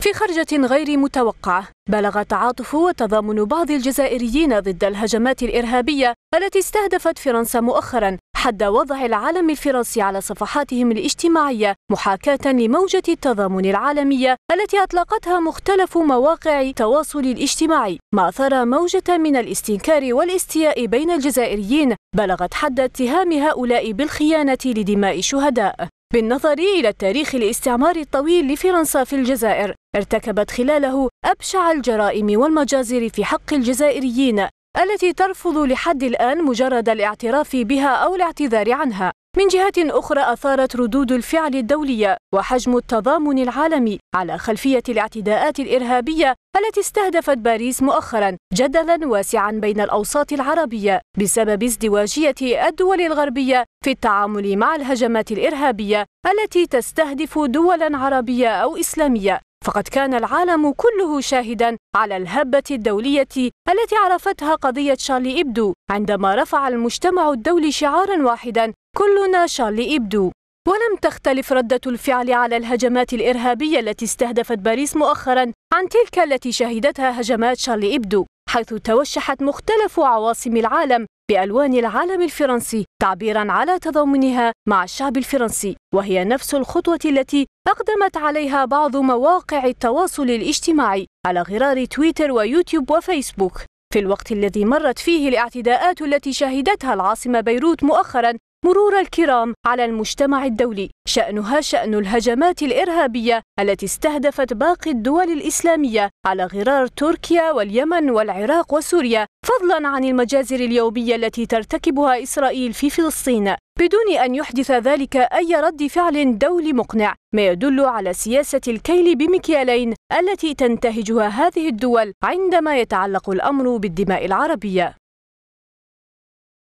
في خرجة غير متوقعة بلغ تعاطف وتضامن بعض الجزائريين ضد الهجمات الإرهابية التي استهدفت فرنسا مؤخرا حد وضع العالم الفرنسي على صفحاتهم الاجتماعية محاكاة لموجة التضامن العالمية التي أطلقتها مختلف مواقع التواصل الاجتماعي ما أثار موجة من الاستنكار والاستياء بين الجزائريين بلغت حد اتهام هؤلاء بالخيانة لدماء الشهداء بالنظر إلى التاريخ الاستعماري الطويل لفرنسا في الجزائر ارتكبت خلاله أبشع الجرائم والمجازر في حق الجزائريين التي ترفض لحد الآن مجرد الاعتراف بها أو الاعتذار عنها من جهة أخرى أثارت ردود الفعل الدولية وحجم التضامن العالمي على خلفية الاعتداءات الإرهابية التي استهدفت باريس مؤخرا جدلا واسعا بين الأوساط العربية بسبب ازدواجية الدول الغربية في التعامل مع الهجمات الإرهابية التي تستهدف دولا عربية أو إسلامية فقد كان العالم كله شاهدا على الهبة الدولية التي عرفتها قضية شارلي إبدو عندما رفع المجتمع الدولي شعارا واحدا كلنا شارلي إبدو ولم تختلف ردة الفعل على الهجمات الإرهابية التي استهدفت باريس مؤخرا عن تلك التي شهدتها هجمات شارلي إبدو حيث توشحت مختلف عواصم العالم بألوان العالم الفرنسي تعبيرا على تضامنها مع الشعب الفرنسي وهي نفس الخطوة التي أقدمت عليها بعض مواقع التواصل الاجتماعي على غرار تويتر ويوتيوب وفيسبوك في الوقت الذي مرت فيه الاعتداءات التي شهدتها العاصمة بيروت مؤخرا مرور الكرام على المجتمع الدولي شأنها شأن الهجمات الإرهابية التي استهدفت باقي الدول الإسلامية على غرار تركيا واليمن والعراق وسوريا فضلا عن المجازر اليومية التي ترتكبها إسرائيل في فلسطين بدون أن يحدث ذلك أي رد فعل دولي مقنع ما يدل على سياسة الكيل بمكيالين التي تنتهجها هذه الدول عندما يتعلق الأمر بالدماء العربية